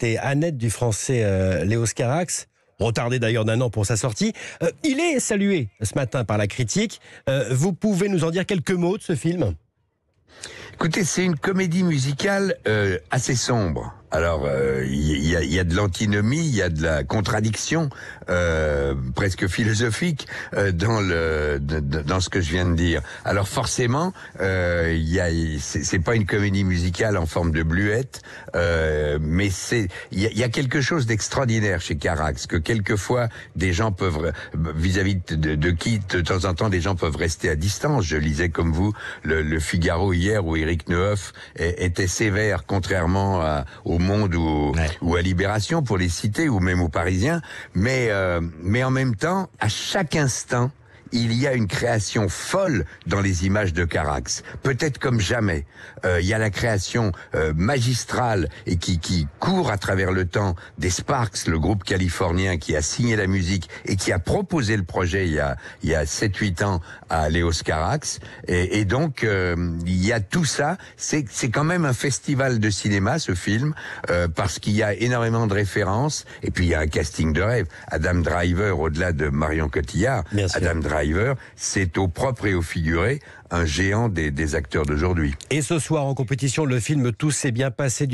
c'était Annette du français euh, Léo Scarax retardé d'ailleurs d'un an pour sa sortie. Euh, il est salué ce matin par la critique. Euh, vous pouvez nous en dire quelques mots de ce film Écoutez, c'est une comédie musicale assez sombre. Alors, il euh, y, a, de l'antinomie, il y a de la contradiction euh, presque philosophique euh, dans le dans ce que je viens de dire. Alors forcément, il c'est pas une comédie musicale en forme de bluette, mais c'est il y, a, quelque chose d'extraordinaire chez Carax que quelquefois des gens peuvent vis-à-vis de, de, qui de temps en temps des gens peuvent rester à distance. Je lisais comme vous le, Figaro hier où Eric Neuf était sévère contrairement à, au Monde ou, à Libération, pour les citer, ou même aux Parisiens. Euh, mais en même temps, à chaque instant, il y a une création folle dans les images de Carax, peut-être comme jamais. Euh, il y a la création euh, magistrale et qui, qui court à travers le temps des Sparks, le groupe californien qui a signé la musique et qui a proposé le projet il y a, il y a 7-8 ans à Léos Carax. Et, donc, euh, il y a tout ça. C'est quand même un festival de cinéma, ce film, parce qu'il y a énormément de références. Et puis, il y a un casting de rêve. Adam Driver, au-delà de Marion Cotillard, Adam c'est au propre et au figuré un géant des, des acteurs d'aujourd'hui. Et ce soir en compétition, le film Tout s'est bien passé du